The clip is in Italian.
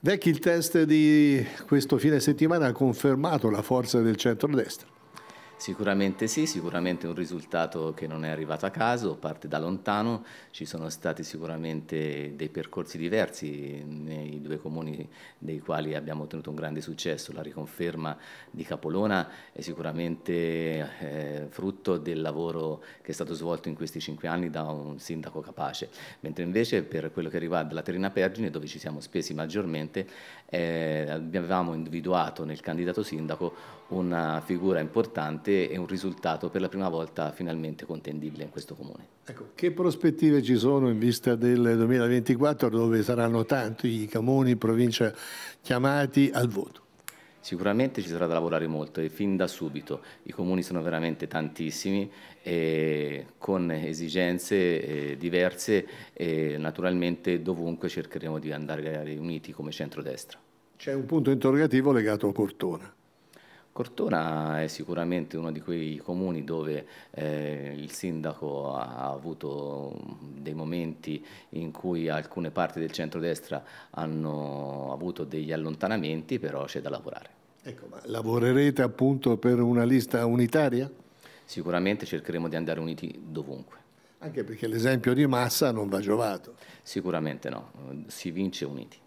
Vecchi il test di questo fine settimana ha confermato la forza del centrodestra. Sicuramente sì, sicuramente un risultato che non è arrivato a caso, parte da lontano, ci sono stati sicuramente dei percorsi diversi nei comuni, due comuni dei quali abbiamo ottenuto un grande successo, la riconferma di Capolona è sicuramente eh, frutto del lavoro che è stato svolto in questi cinque anni da un sindaco capace, mentre invece per quello che riguarda la Terina Pergine, dove ci siamo spesi maggiormente, eh, avevamo individuato nel candidato sindaco una figura importante e un risultato per la prima volta finalmente contendibile in questo comune. Ecco, che prospettive ci sono in vista del 2024 dove saranno tanti i comuni? comuni, provincia chiamati al voto? Sicuramente ci sarà da lavorare molto e fin da subito. I comuni sono veramente tantissimi con esigenze eh, diverse e naturalmente dovunque cercheremo di andare uniti come centrodestra. C'è un punto interrogativo legato a Cortona. Cortona è sicuramente uno di quei comuni dove eh, il sindaco ha avuto dei momenti in cui alcune parti del centrodestra hanno avuto degli allontanamenti, però c'è da lavorare. Ecco, ma lavorerete appunto per una lista unitaria? Sicuramente cercheremo di andare uniti dovunque. Anche perché l'esempio di Massa non va giovato. Sicuramente no, si vince uniti.